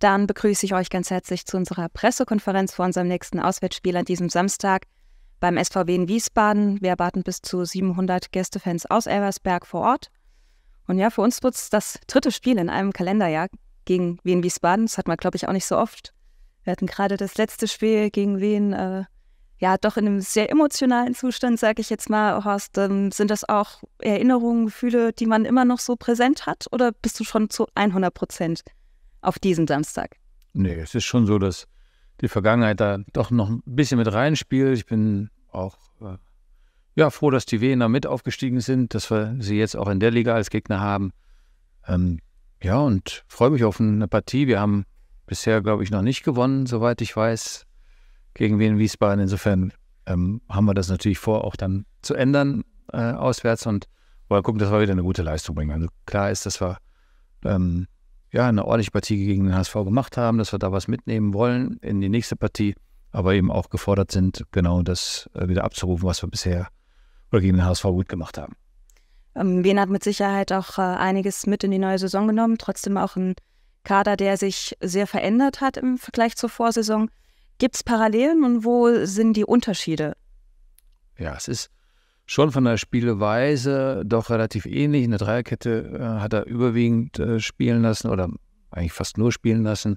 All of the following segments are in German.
dann begrüße ich euch ganz herzlich zu unserer Pressekonferenz vor unserem nächsten Auswärtsspiel an diesem Samstag beim SVW in Wiesbaden. Wir erwarten bis zu 700 Gästefans aus Elversberg vor Ort. Und ja, für uns wird es das dritte Spiel in einem Kalenderjahr gegen Wien Wiesbaden. Das hat man, glaube ich, auch nicht so oft. Wir hatten gerade das letzte Spiel gegen Wien, äh, ja, doch in einem sehr emotionalen Zustand, sage ich jetzt mal, Horst. Ähm, sind das auch Erinnerungen, Gefühle, die man immer noch so präsent hat? Oder bist du schon zu 100 Prozent auf diesen Samstag? Nee, es ist schon so, dass die Vergangenheit da doch noch ein bisschen mit reinspielt. Ich bin auch äh, ja, froh, dass die Wiener mit aufgestiegen sind, dass wir sie jetzt auch in der Liga als Gegner haben. Ähm, ja, und freue mich auf eine Partie. Wir haben bisher, glaube ich, noch nicht gewonnen, soweit ich weiß, gegen Wien Wiesbaden. Insofern ähm, haben wir das natürlich vor, auch dann zu ändern äh, auswärts und wollen gucken, dass wir wieder eine gute Leistung bringen. Also klar ist, dass wir ähm, ja, eine ordentliche Partie gegen den HSV gemacht haben, dass wir da was mitnehmen wollen in die nächste Partie, aber eben auch gefordert sind, genau das äh, wieder abzurufen, was wir bisher oder gegen den HSV gut gemacht haben. Ähm, Wien hat mit Sicherheit auch äh, einiges mit in die neue Saison genommen, trotzdem auch ein Kader, der sich sehr verändert hat im Vergleich zur Vorsaison. Gibt es Parallelen und wo sind die Unterschiede? Ja, es ist schon von der Spielweise doch relativ ähnlich. In der Dreierkette äh, hat er überwiegend äh, spielen lassen oder eigentlich fast nur spielen lassen.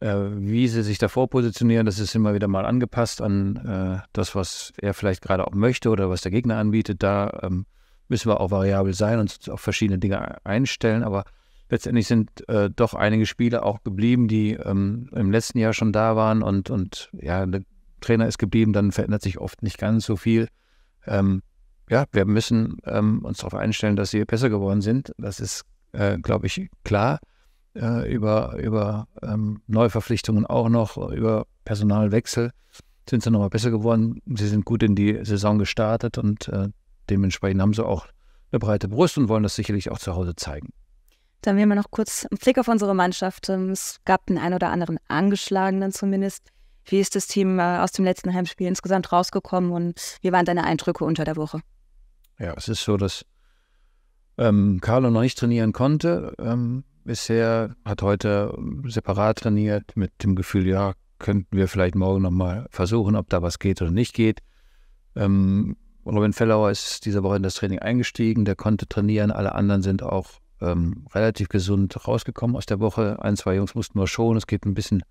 Äh, wie sie sich davor positionieren, das ist immer wieder mal angepasst an äh, das, was er vielleicht gerade auch möchte oder was der Gegner anbietet. Da ähm, müssen wir auch variabel sein und auf verschiedene Dinge einstellen. Aber letztendlich sind äh, doch einige Spiele auch geblieben, die ähm, im letzten Jahr schon da waren und, und ja, der Trainer ist geblieben, dann verändert sich oft nicht ganz so viel. Ähm, ja, wir müssen ähm, uns darauf einstellen, dass sie besser geworden sind. Das ist, äh, glaube ich, klar. Äh, über über ähm, neue auch noch, über Personalwechsel sind sie nochmal besser geworden. Sie sind gut in die Saison gestartet und äh, dementsprechend haben sie auch eine breite Brust und wollen das sicherlich auch zu Hause zeigen. Dann wir noch kurz einen Blick auf unsere Mannschaft. Ähm, es gab den einen oder anderen Angeschlagenen zumindest. Wie ist das Team äh, aus dem letzten Heimspiel insgesamt rausgekommen und wie waren deine Eindrücke unter der Woche? ja, es ist so, dass ähm, Carlo noch nicht trainieren konnte. Ähm, bisher hat heute ähm, separat trainiert mit dem Gefühl, ja, könnten wir vielleicht morgen nochmal versuchen, ob da was geht oder nicht geht. Ähm, Robin Fellauer ist diese Woche in das Training eingestiegen, der konnte trainieren, alle anderen sind auch ähm, relativ gesund rausgekommen aus der Woche. Ein, zwei Jungs mussten wir schon, es geht ein bisschen,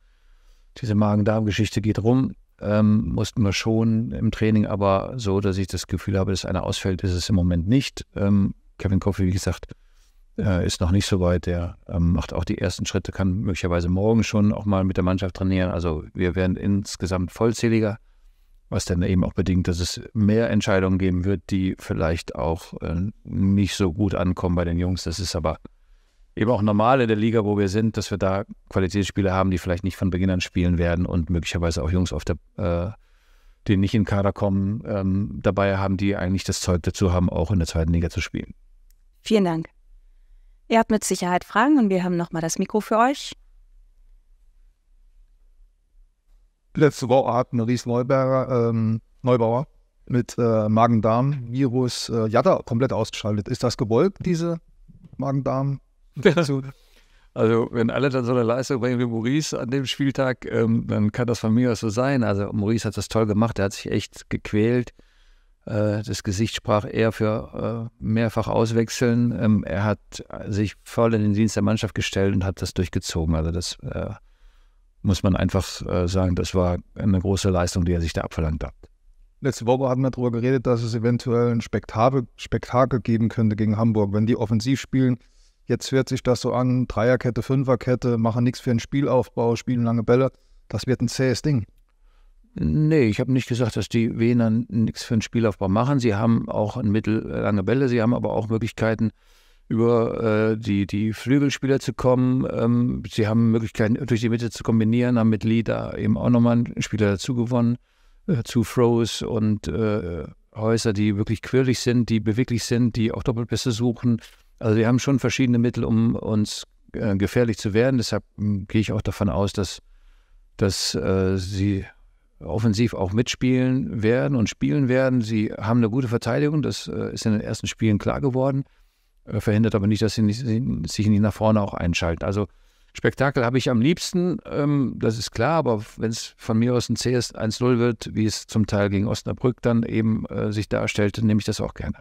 diese Magen-Darm-Geschichte geht rum ähm, mussten wir schon im Training, aber so, dass ich das Gefühl habe, dass einer ausfällt, ist es im Moment nicht. Ähm, Kevin Koffi, wie gesagt, äh, ist noch nicht so weit. Der ähm, macht auch die ersten Schritte, kann möglicherweise morgen schon auch mal mit der Mannschaft trainieren. Also wir werden insgesamt vollzähliger, was dann eben auch bedingt, dass es mehr Entscheidungen geben wird, die vielleicht auch äh, nicht so gut ankommen bei den Jungs. Das ist aber eben auch normal in der Liga, wo wir sind, dass wir da Qualitätsspieler haben, die vielleicht nicht von Beginn an spielen werden und möglicherweise auch Jungs auf der, äh, die nicht in den Kader kommen, ähm, dabei haben, die eigentlich das Zeug dazu haben, auch in der zweiten Liga zu spielen. Vielen Dank. Ihr habt mit Sicherheit Fragen und wir haben nochmal das Mikro für euch. Letzte Woche hat Maurice Neubauer, ähm, Neubauer mit äh, Magen-Darm-Virus äh, Jatta komplett ausgeschaltet. Ist das gewollt, diese Magen-Darm? dazu. Also, wenn alle dann so eine Leistung bringen wie Maurice an dem Spieltag, ähm, dann kann das von mir aus so sein. Also, Maurice hat das toll gemacht, er hat sich echt gequält. Äh, das Gesicht sprach eher für äh, mehrfach auswechseln. Ähm, er hat sich voll in den Dienst der Mannschaft gestellt und hat das durchgezogen. Also, das äh, muss man einfach äh, sagen, das war eine große Leistung, die er sich da abverlangt hat. Letzte Woche hatten wir darüber geredet, dass es eventuell ein Spektakel, Spektakel geben könnte gegen Hamburg, wenn die offensiv spielen Jetzt hört sich das so an, Dreierkette, Fünferkette, machen nichts für den Spielaufbau, spielen lange Bälle. Das wird ein zähes Ding. Nee, ich habe nicht gesagt, dass die Wiener nichts für den Spielaufbau machen. Sie haben auch ein mittellange äh, Bälle, sie haben aber auch Möglichkeiten, über äh, die, die Flügelspieler zu kommen. Ähm, sie haben Möglichkeiten, durch die Mitte zu kombinieren, haben mit Lee da eben auch nochmal einen Spieler dazu gewonnen, äh, zu Froze und äh, Häuser, die wirklich quirlig sind, die beweglich sind, die auch Doppelpässe suchen. Also wir haben schon verschiedene Mittel, um uns äh, gefährlich zu werden. Deshalb hm, gehe ich auch davon aus, dass, dass äh, sie offensiv auch mitspielen werden und spielen werden. Sie haben eine gute Verteidigung, das äh, ist in den ersten Spielen klar geworden, äh, verhindert aber nicht, dass sie nicht, sich nicht nach vorne auch einschalten. Also Spektakel habe ich am liebsten, ähm, das ist klar, aber wenn es von mir aus ein CS 1-0 wird, wie es zum Teil gegen Osnabrück dann eben äh, sich darstellt, dann nehme ich das auch gerne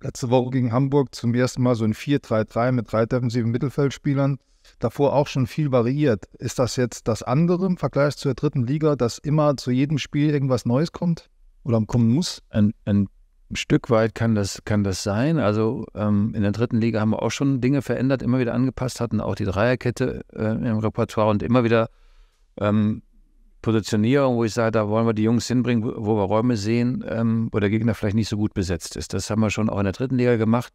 letzte Woche gegen Hamburg zum ersten Mal so ein 4-3-3 mit drei defensiven Mittelfeldspielern. Davor auch schon viel variiert. Ist das jetzt das andere im Vergleich zur dritten Liga, dass immer zu jedem Spiel irgendwas Neues kommt oder kommen muss? Ein, ein Stück weit kann das, kann das sein. Also ähm, in der dritten Liga haben wir auch schon Dinge verändert, immer wieder angepasst, hatten auch die Dreierkette äh, im Repertoire und immer wieder ähm, Positionierung, wo ich sage, da wollen wir die Jungs hinbringen, wo wir Räume sehen, ähm, wo der Gegner vielleicht nicht so gut besetzt ist. Das haben wir schon auch in der dritten Liga gemacht.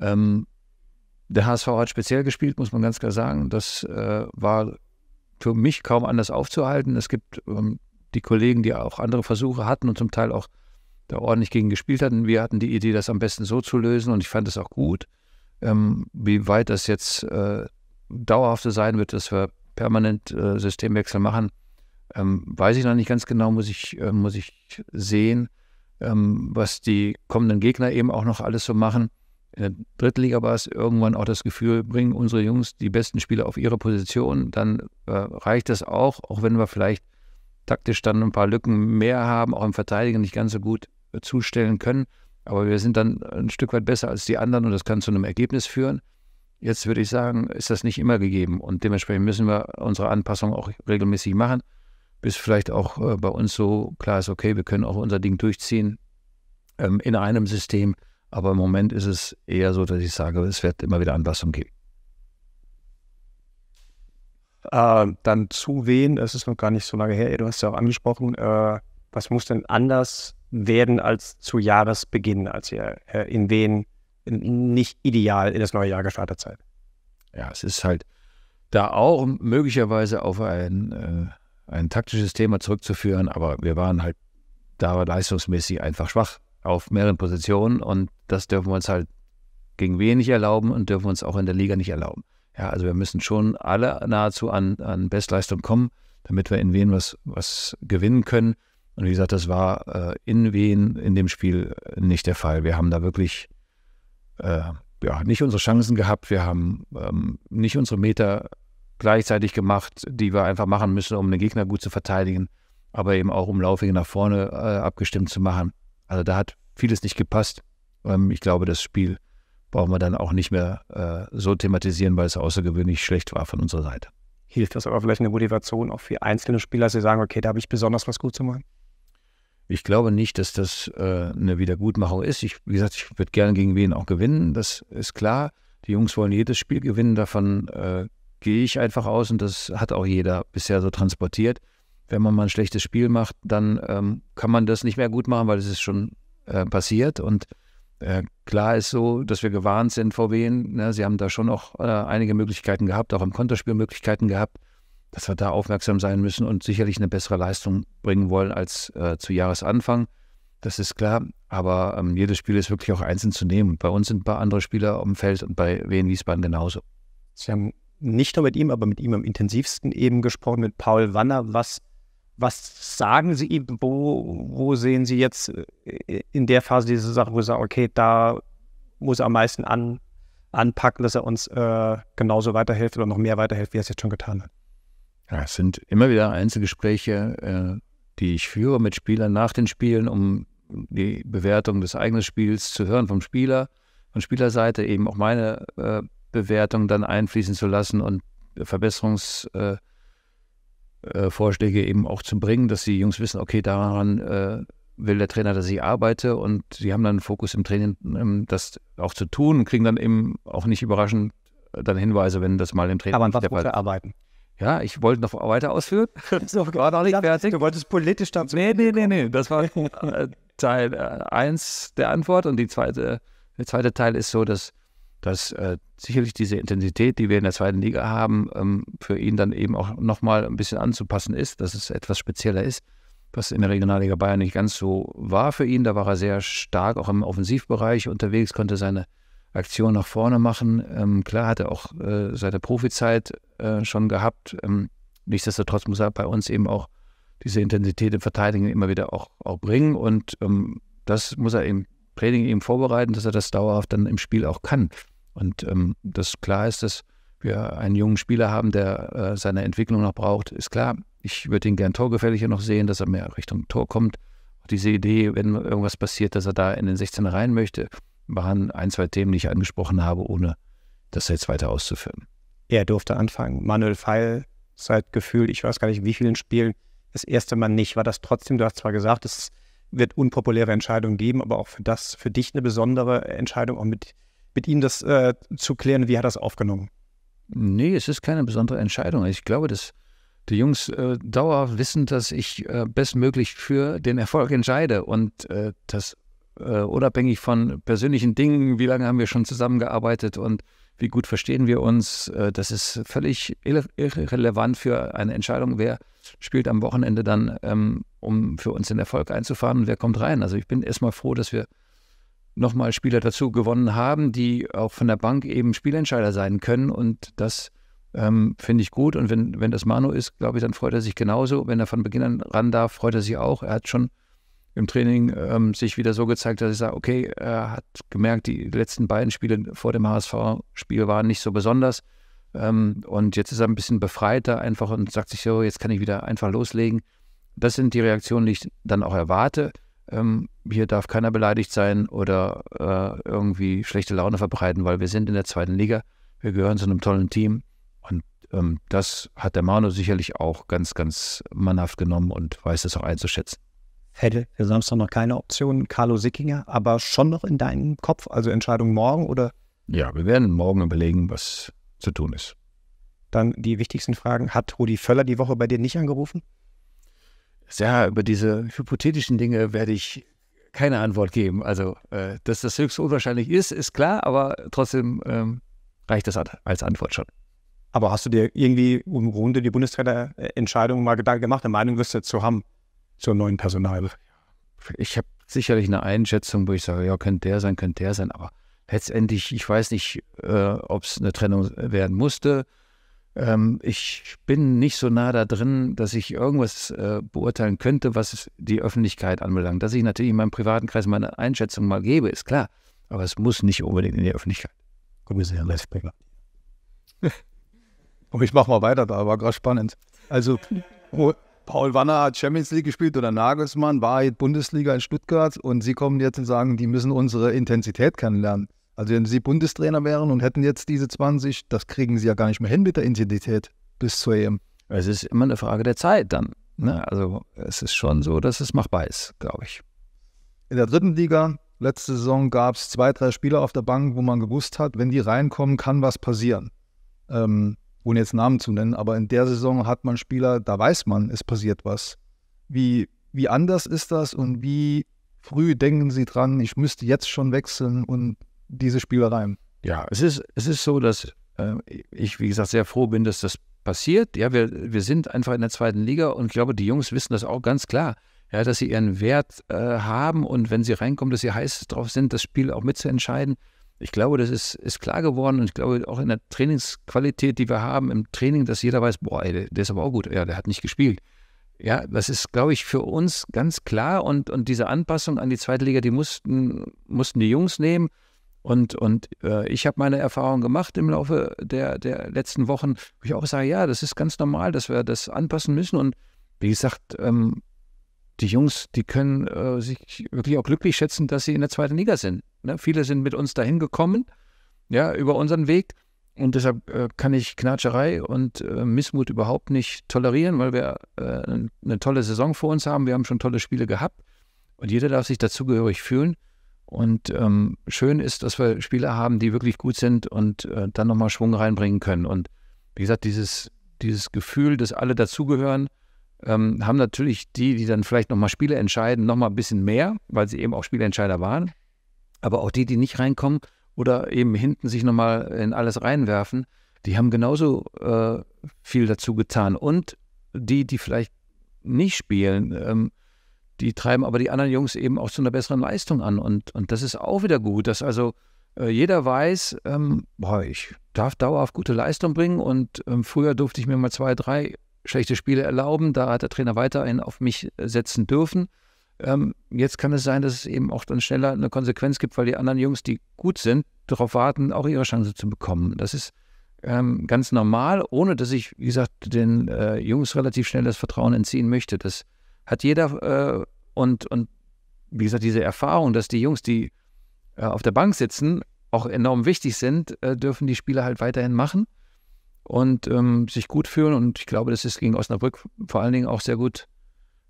Ähm, der HSV hat speziell gespielt, muss man ganz klar sagen. Das äh, war für mich kaum anders aufzuhalten. Es gibt ähm, die Kollegen, die auch andere Versuche hatten und zum Teil auch da ordentlich gegen gespielt hatten. Wir hatten die Idee, das am besten so zu lösen und ich fand es auch gut. Ähm, wie weit das jetzt äh, dauerhaft sein wird, dass wir permanent äh, Systemwechsel machen, ähm, weiß ich noch nicht ganz genau, muss ich, äh, muss ich sehen, ähm, was die kommenden Gegner eben auch noch alles so machen. In der Drittliga war es irgendwann auch das Gefühl, bringen unsere Jungs die besten Spieler auf ihre Position, dann äh, reicht das auch, auch wenn wir vielleicht taktisch dann ein paar Lücken mehr haben, auch im Verteidigen nicht ganz so gut äh, zustellen können. Aber wir sind dann ein Stück weit besser als die anderen und das kann zu einem Ergebnis führen. Jetzt würde ich sagen, ist das nicht immer gegeben und dementsprechend müssen wir unsere Anpassung auch regelmäßig machen bis vielleicht auch äh, bei uns so klar ist, okay, wir können auch unser Ding durchziehen ähm, in einem System. Aber im Moment ist es eher so, dass ich sage, es wird immer wieder Anpassung geben. Äh, dann zu wen, das ist noch gar nicht so lange her, du hast ja auch angesprochen, äh, was muss denn anders werden als zu Jahresbeginn, als ihr äh, in wen nicht ideal in das neue Jahr gestartet seid? Ja, es ist halt da auch möglicherweise auf ein äh, ein taktisches Thema zurückzuführen, aber wir waren halt da leistungsmäßig einfach schwach auf mehreren Positionen und das dürfen wir uns halt gegen wen nicht erlauben und dürfen wir uns auch in der Liga nicht erlauben. Ja, also wir müssen schon alle nahezu an, an Bestleistung kommen, damit wir in Wien was, was gewinnen können. Und wie gesagt, das war äh, in Wien in dem Spiel nicht der Fall. Wir haben da wirklich äh, ja, nicht unsere Chancen gehabt, wir haben ähm, nicht unsere Meter gleichzeitig gemacht, die wir einfach machen müssen, um den Gegner gut zu verteidigen, aber eben auch um Laufwege nach vorne äh, abgestimmt zu machen. Also da hat vieles nicht gepasst. Ähm, ich glaube, das Spiel brauchen wir dann auch nicht mehr äh, so thematisieren, weil es außergewöhnlich schlecht war von unserer Seite. Hilft das aber vielleicht eine Motivation auch für einzelne Spieler, dass sie sagen, okay, da habe ich besonders was gut zu machen? Ich glaube nicht, dass das äh, eine Wiedergutmachung ist. Ich, wie gesagt, ich würde gerne gegen wen auch gewinnen, das ist klar. Die Jungs wollen jedes Spiel gewinnen, davon äh, gehe ich einfach aus und das hat auch jeder bisher so transportiert. Wenn man mal ein schlechtes Spiel macht, dann ähm, kann man das nicht mehr gut machen, weil es ist schon äh, passiert. Und äh, klar ist so, dass wir gewarnt sind vor wen. Ne? Sie haben da schon auch äh, einige Möglichkeiten gehabt, auch im Konterspiel Möglichkeiten gehabt, dass wir da aufmerksam sein müssen und sicherlich eine bessere Leistung bringen wollen als äh, zu Jahresanfang. Das ist klar, aber ähm, jedes Spiel ist wirklich auch einzeln zu nehmen. Bei uns sind ein paar andere Spieler auf dem Feld und bei Wien Wiesbaden genauso. Sie haben nicht nur mit ihm, aber mit ihm am intensivsten eben gesprochen, mit Paul Wanner. Was, was sagen Sie ihm? Wo, wo sehen Sie jetzt äh, in der Phase diese Sache, wo Sie sagen, okay, da muss er am meisten an, anpacken, dass er uns äh, genauso weiterhilft oder noch mehr weiterhilft, wie er es jetzt schon getan hat? Ja, es sind immer wieder Einzelgespräche, äh, die ich führe mit Spielern nach den Spielen, um die Bewertung des eigenen Spiels zu hören vom Spieler, von Spielerseite eben auch meine äh, Bewertung dann einfließen zu lassen und Verbesserungsvorschläge äh, äh, eben auch zu bringen, dass die Jungs wissen, okay, daran äh, will der Trainer, dass ich arbeite und sie haben dann einen Fokus im Training, ähm, das auch zu tun und kriegen dann eben auch nicht überraschend dann Hinweise, wenn das mal im Training Aber an was muss er arbeiten? Ja, ich wollte noch weiter ausführen. So, war noch nicht fertig. Du wolltest politisch dazu. Nee, nee, nee, nee. Das war Teil 1 der Antwort. Und die zweite, der zweite Teil ist so, dass dass äh, sicherlich diese Intensität, die wir in der zweiten Liga haben, ähm, für ihn dann eben auch nochmal ein bisschen anzupassen ist, dass es etwas spezieller ist, was in der Regionalliga Bayern nicht ganz so war für ihn. Da war er sehr stark auch im Offensivbereich unterwegs, konnte seine Aktion nach vorne machen. Ähm, klar hat er auch äh, seine Profizeit äh, schon gehabt. Ähm, nichtsdestotrotz muss er bei uns eben auch diese Intensität im Verteidigen immer wieder auch, auch bringen und ähm, das muss er eben Training eben vorbereiten, dass er das dauerhaft dann im Spiel auch kann. Und ähm, das klar ist, dass wir einen jungen Spieler haben, der äh, seine Entwicklung noch braucht, ist klar. Ich würde ihn gern torgefährlicher noch sehen, dass er mehr Richtung Tor kommt. Auch diese Idee, wenn irgendwas passiert, dass er da in den 16 rein möchte, waren ein, zwei Themen, die ich angesprochen habe, ohne das jetzt weiter auszuführen. Er durfte anfangen. Manuel Feil seit gefühlt, ich weiß gar nicht, wie vielen Spielen das erste Mal nicht. War das trotzdem, du hast zwar gesagt, es wird unpopuläre Entscheidungen geben, aber auch für das, für dich eine besondere Entscheidung, auch mit mit Ihnen das äh, zu klären. Wie hat das aufgenommen? Nee, es ist keine besondere Entscheidung. Ich glaube, dass die Jungs äh, dauerhaft wissen, dass ich äh, bestmöglich für den Erfolg entscheide und äh, das äh, unabhängig von persönlichen Dingen, wie lange haben wir schon zusammengearbeitet und wie gut verstehen wir uns, äh, das ist völlig irrelevant für eine Entscheidung, wer spielt am Wochenende dann, ähm, um für uns den Erfolg einzufahren und wer kommt rein. Also ich bin erstmal froh, dass wir nochmal Spieler dazu gewonnen haben, die auch von der Bank eben Spielentscheider sein können. Und das ähm, finde ich gut. Und wenn, wenn das Manu ist, glaube ich, dann freut er sich genauso. Wenn er von Beginn an ran darf, freut er sich auch. Er hat schon im Training ähm, sich wieder so gezeigt, dass ich sage, okay, er hat gemerkt, die letzten beiden Spiele vor dem HSV-Spiel waren nicht so besonders. Ähm, und jetzt ist er ein bisschen befreiter einfach und sagt sich so, jetzt kann ich wieder einfach loslegen. Das sind die Reaktionen, die ich dann auch erwarte ähm, hier darf keiner beleidigt sein oder äh, irgendwie schlechte Laune verbreiten, weil wir sind in der zweiten Liga, wir gehören zu einem tollen Team. Und ähm, das hat der Manu sicherlich auch ganz, ganz mannhaft genommen und weiß es auch einzuschätzen. Hätte für Samstag noch keine Option, Carlo Sickinger, aber schon noch in deinem Kopf, also Entscheidung morgen oder? Ja, wir werden morgen überlegen, was zu tun ist. Dann die wichtigsten Fragen. Hat Rudi Völler die Woche bei dir nicht angerufen? ja, über diese hypothetischen Dinge werde ich keine Antwort geben. Also, äh, dass das höchst unwahrscheinlich ist, ist klar, aber trotzdem ähm, reicht das als Antwort schon. Aber hast du dir irgendwie im Grunde die Bundestrainerentscheidung mal Gedanken gemacht, eine Meinung wirst du zu haben, zur neuen Personal? Ich habe sicherlich eine Einschätzung, wo ich sage, ja, könnte der sein, könnte der sein, aber letztendlich, ich weiß nicht, äh, ob es eine Trennung werden musste. Ähm, ich bin nicht so nah da drin, dass ich irgendwas äh, beurteilen könnte, was die Öffentlichkeit anbelangt. Dass ich natürlich in meinem privaten Kreis meine Einschätzung mal gebe, ist klar. Aber es muss nicht unbedingt in die Öffentlichkeit. Kommissar Lesbecker. Und ich mache mal weiter, da war gerade spannend. Also, Paul Wanner hat Champions League gespielt oder Nagelsmann, war Bundesliga in Stuttgart und Sie kommen jetzt und sagen, die müssen unsere Intensität kennenlernen. Also wenn Sie Bundestrainer wären und hätten jetzt diese 20, das kriegen Sie ja gar nicht mehr hin mit der Intensität bis zur EM. Es ist immer eine Frage der Zeit dann. Ne? Also es ist schon so, dass es machbar ist, glaube ich. In der dritten Liga, letzte Saison, gab es zwei, drei Spieler auf der Bank, wo man gewusst hat, wenn die reinkommen, kann was passieren. Ähm, ohne jetzt Namen zu nennen, aber in der Saison hat man Spieler, da weiß man, es passiert was. Wie, wie anders ist das und wie früh denken Sie dran, ich müsste jetzt schon wechseln und diese Spielereien. Ja, es ist, es ist so, dass äh, ich, wie gesagt, sehr froh bin, dass das passiert. Ja, wir, wir sind einfach in der zweiten Liga und ich glaube, die Jungs wissen das auch ganz klar. Ja, dass sie ihren Wert äh, haben und wenn sie reinkommen, dass sie heiß drauf sind, das Spiel auch mitzuentscheiden. Ich glaube, das ist, ist klar geworden und ich glaube auch in der Trainingsqualität, die wir haben im Training, dass jeder weiß, boah, ey, der, ist aber auch gut, ja, der hat nicht gespielt. Ja, das ist, glaube ich, für uns ganz klar und, und diese Anpassung an die zweite Liga, die mussten, mussten die Jungs nehmen und, und äh, ich habe meine Erfahrung gemacht im Laufe der, der letzten Wochen, wo ich auch sage, ja, das ist ganz normal, dass wir das anpassen müssen. Und wie gesagt, ähm, die Jungs, die können äh, sich wirklich auch glücklich schätzen, dass sie in der zweiten Liga sind. Ne? Viele sind mit uns dahin gekommen, ja, über unseren Weg. Und deshalb äh, kann ich Knatscherei und äh, Missmut überhaupt nicht tolerieren, weil wir äh, eine tolle Saison vor uns haben. Wir haben schon tolle Spiele gehabt. Und jeder darf sich dazugehörig fühlen. Und ähm, schön ist, dass wir Spieler haben, die wirklich gut sind und äh, dann nochmal Schwung reinbringen können. Und wie gesagt, dieses, dieses Gefühl, dass alle dazugehören, ähm, haben natürlich die, die dann vielleicht nochmal Spiele entscheiden, nochmal ein bisschen mehr, weil sie eben auch Spieleentscheider waren. Aber auch die, die nicht reinkommen oder eben hinten sich nochmal in alles reinwerfen, die haben genauso äh, viel dazu getan. Und die, die vielleicht nicht spielen, ähm, die treiben aber die anderen Jungs eben auch zu einer besseren Leistung an. Und, und das ist auch wieder gut, dass also äh, jeder weiß, ähm, boah, ich darf dauerhaft gute Leistung bringen und ähm, früher durfte ich mir mal zwei, drei schlechte Spiele erlauben. Da hat der Trainer weiterhin auf mich setzen dürfen. Ähm, jetzt kann es sein, dass es eben auch dann schneller eine Konsequenz gibt, weil die anderen Jungs, die gut sind, darauf warten, auch ihre Chance zu bekommen. Das ist ähm, ganz normal, ohne dass ich, wie gesagt, den äh, Jungs relativ schnell das Vertrauen entziehen möchte. Das hat jeder äh, und, und wie gesagt, diese Erfahrung, dass die Jungs, die äh, auf der Bank sitzen, auch enorm wichtig sind, äh, dürfen die Spieler halt weiterhin machen und ähm, sich gut fühlen. Und ich glaube, das ist gegen Osnabrück vor allen Dingen auch sehr gut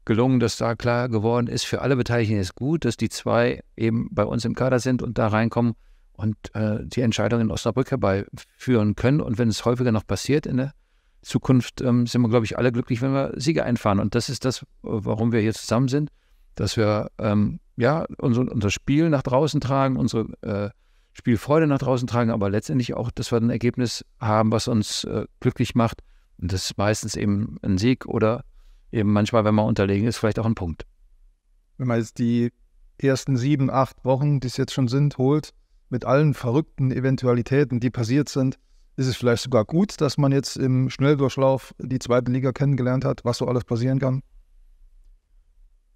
gelungen, dass da klar geworden ist, für alle Beteiligten ist gut, dass die zwei eben bei uns im Kader sind und da reinkommen und äh, die Entscheidung in Osnabrück herbeiführen können. Und wenn es häufiger noch passiert in der Zukunft ähm, sind wir, glaube ich, alle glücklich, wenn wir Siege einfahren. Und das ist das, äh, warum wir hier zusammen sind, dass wir ähm, ja, unser, unser Spiel nach draußen tragen, unsere äh, Spielfreude nach draußen tragen, aber letztendlich auch, dass wir ein Ergebnis haben, was uns äh, glücklich macht. Und das ist meistens eben ein Sieg oder eben manchmal, wenn man unterlegen ist, vielleicht auch ein Punkt. Wenn man jetzt die ersten sieben, acht Wochen, die es jetzt schon sind, holt, mit allen verrückten Eventualitäten, die passiert sind, ist es vielleicht sogar gut, dass man jetzt im Schnelldurchlauf die zweite Liga kennengelernt hat, was so alles passieren kann?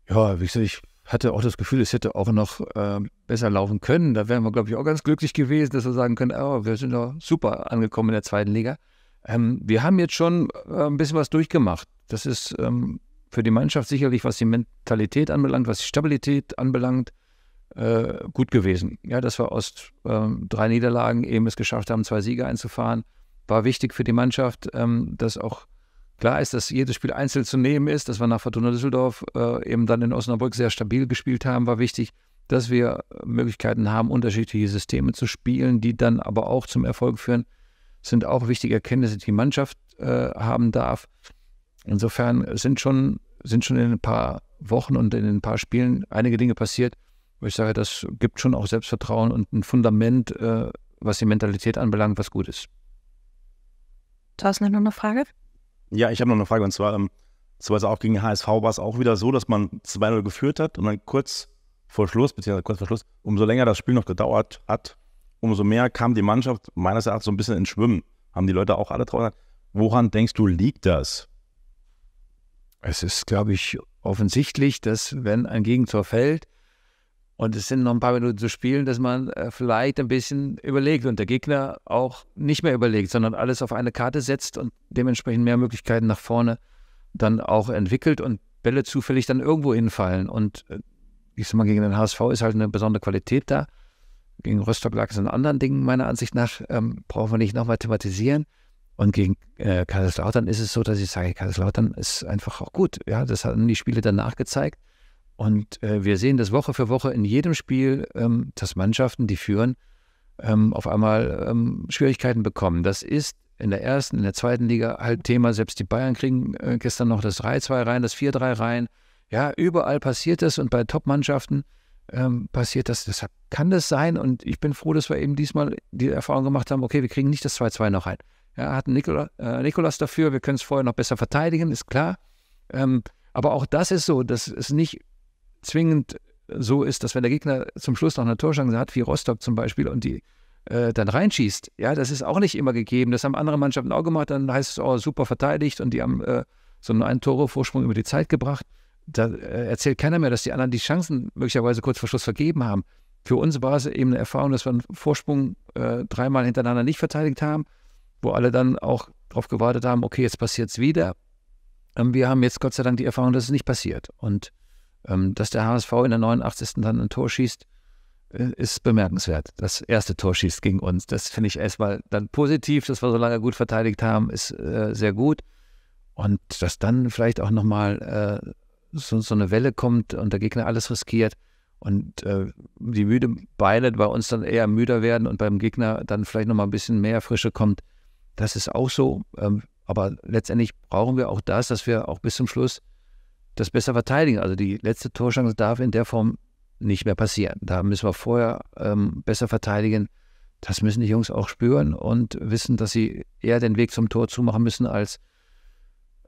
Ja, wie gesagt, ich hatte auch das Gefühl, es hätte auch noch äh, besser laufen können. Da wären wir, glaube ich, auch ganz glücklich gewesen, dass wir sagen können, oh, wir sind doch super angekommen in der zweiten Liga. Ähm, wir haben jetzt schon äh, ein bisschen was durchgemacht. Das ist ähm, für die Mannschaft sicherlich, was die Mentalität anbelangt, was die Stabilität anbelangt, äh, gut gewesen. Ja, dass wir aus ähm, drei Niederlagen eben es geschafft haben, zwei Siege einzufahren, war wichtig für die Mannschaft, ähm, dass auch klar ist, dass jedes Spiel einzeln zu nehmen ist, dass wir nach Fortuna Düsseldorf äh, eben dann in Osnabrück sehr stabil gespielt haben, war wichtig, dass wir Möglichkeiten haben, unterschiedliche Systeme zu spielen, die dann aber auch zum Erfolg führen, sind auch wichtige Erkenntnisse, die die Mannschaft äh, haben darf. Insofern sind schon, sind schon in ein paar Wochen und in ein paar Spielen einige Dinge passiert, wo ich sage, das gibt schon auch Selbstvertrauen und ein Fundament, äh, was die Mentalität anbelangt, was gut ist. Thorsten hat noch eine Frage? Ja, ich habe noch eine Frage und zwar, ähm, zum Beispiel auch gegen HSV war es auch wieder so, dass man 2-0 geführt hat und dann kurz vor Schluss, beziehungsweise kurz vor Schluss, umso länger das Spiel noch gedauert hat, umso mehr kam die Mannschaft meines Erachtens so ein bisschen ins Schwimmen. Haben die Leute auch alle traurig. Woran denkst du, liegt das? Es ist, glaube ich, offensichtlich, dass wenn ein Gegentor fällt, und es sind noch ein paar Minuten zu spielen, dass man äh, vielleicht ein bisschen überlegt und der Gegner auch nicht mehr überlegt, sondern alles auf eine Karte setzt und dementsprechend mehr Möglichkeiten nach vorne dann auch entwickelt und Bälle zufällig dann irgendwo hinfallen. Und äh, ich sag mal, gegen den HSV ist halt eine besondere Qualität da. Gegen Rostock lag es in anderen Dingen meiner Ansicht nach, ähm, brauchen wir nicht nochmal thematisieren. Und gegen äh, Kaiserslautern ist es so, dass ich sage, Kaiserslautern ist einfach auch gut. Ja, das haben die Spiele danach gezeigt. Und äh, wir sehen das Woche für Woche in jedem Spiel, ähm, dass Mannschaften, die führen, ähm, auf einmal ähm, Schwierigkeiten bekommen. Das ist in der ersten, in der zweiten Liga halt Thema. Selbst die Bayern kriegen äh, gestern noch das 3-2 rein, das 4-3 rein. Ja, überall passiert das und bei Top-Mannschaften ähm, passiert das. Deshalb kann das sein und ich bin froh, dass wir eben diesmal die Erfahrung gemacht haben, okay, wir kriegen nicht das 2-2 noch rein. Ja, hat Nikola, äh, dafür, wir können es vorher noch besser verteidigen, ist klar. Ähm, aber auch das ist so, dass es nicht zwingend so ist, dass wenn der Gegner zum Schluss noch eine Torschance hat, wie Rostock zum Beispiel, und die äh, dann reinschießt, ja, das ist auch nicht immer gegeben. Das haben andere Mannschaften auch gemacht, dann heißt es, oh, super verteidigt und die haben äh, so einen Ein-Tore-Vorsprung über die Zeit gebracht. Da äh, erzählt keiner mehr, dass die anderen die Chancen möglicherweise kurz vor Schluss vergeben haben. Für uns war es eben eine Erfahrung, dass wir einen Vorsprung äh, dreimal hintereinander nicht verteidigt haben, wo alle dann auch darauf gewartet haben, okay, jetzt passiert es wieder. Ähm, wir haben jetzt Gott sei Dank die Erfahrung, dass es nicht passiert. Und ähm, dass der HSV in der 89. dann ein Tor schießt, äh, ist bemerkenswert. Das erste Tor schießt gegen uns. Das finde ich erstmal dann positiv, dass wir so lange gut verteidigt haben, ist äh, sehr gut. Und dass dann vielleicht auch nochmal äh, so, so eine Welle kommt und der Gegner alles riskiert und äh, die müde Beine bei uns dann eher müder werden und beim Gegner dann vielleicht nochmal ein bisschen mehr Frische kommt, das ist auch so. Ähm, aber letztendlich brauchen wir auch das, dass wir auch bis zum Schluss das besser verteidigen. Also die letzte Torschance darf in der Form nicht mehr passieren. Da müssen wir vorher ähm, besser verteidigen. Das müssen die Jungs auch spüren und wissen, dass sie eher den Weg zum Tor zumachen müssen, als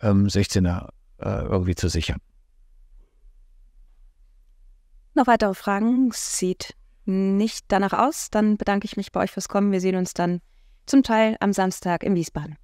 ähm, 16er äh, irgendwie zu sichern. Noch weitere Fragen? Sieht nicht danach aus. Dann bedanke ich mich bei euch fürs Kommen. Wir sehen uns dann zum Teil am Samstag in Wiesbaden.